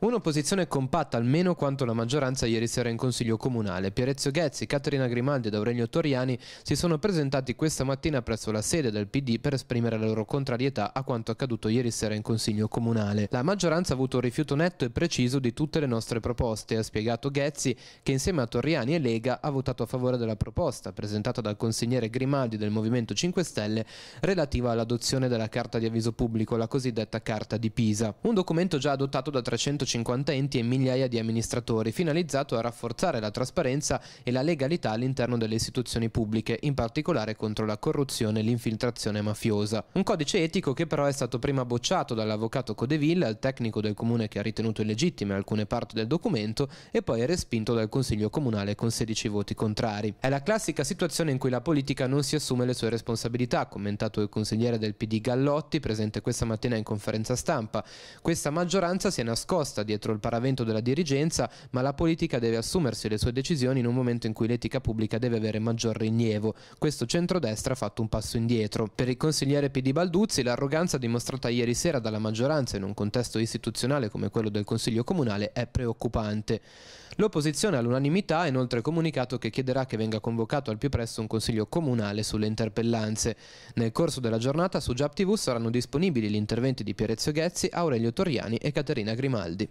Un'opposizione compatta almeno quanto la maggioranza ieri sera in Consiglio Comunale. Pierezio Ghezzi, Caterina Grimaldi ed Aurelio Toriani si sono presentati questa mattina presso la sede del PD per esprimere la loro contrarietà a quanto accaduto ieri sera in Consiglio Comunale. La maggioranza ha avuto un rifiuto netto e preciso di tutte le nostre proposte, ha spiegato Ghezzi che insieme a Toriani e Lega ha votato a favore della proposta presentata dal consigliere Grimaldi del Movimento 5 Stelle relativa all'adozione della carta di avviso pubblico, la cosiddetta carta di Pisa. Un documento già adottato da 300 150 enti e migliaia di amministratori, finalizzato a rafforzare la trasparenza e la legalità all'interno delle istituzioni pubbliche, in particolare contro la corruzione e l'infiltrazione mafiosa. Un codice etico che però è stato prima bocciato dall'avvocato Codeville, al tecnico del comune che ha ritenuto illegittime alcune parti del documento, e poi respinto dal Consiglio Comunale con 16 voti contrari. È la classica situazione in cui la politica non si assume le sue responsabilità, ha commentato il consigliere del PD Gallotti, presente questa mattina in conferenza stampa. Questa maggioranza si è nascosta nascosta dietro il paravento della dirigenza, ma la politica deve assumersi le sue decisioni in un momento in cui l'etica pubblica deve avere maggior rilievo. Questo centrodestra ha fatto un passo indietro. Per il consigliere PD Balduzzi l'arroganza dimostrata ieri sera dalla maggioranza in un contesto istituzionale come quello del Consiglio Comunale è preoccupante. L'opposizione all'unanimità ha inoltre comunicato che chiederà che venga convocato al più presto un consiglio comunale sulle interpellanze. Nel corso della giornata su Giap saranno disponibili gli interventi di Pierezio Ghezzi, Aurelio Toriani e Caterina Grimaldi.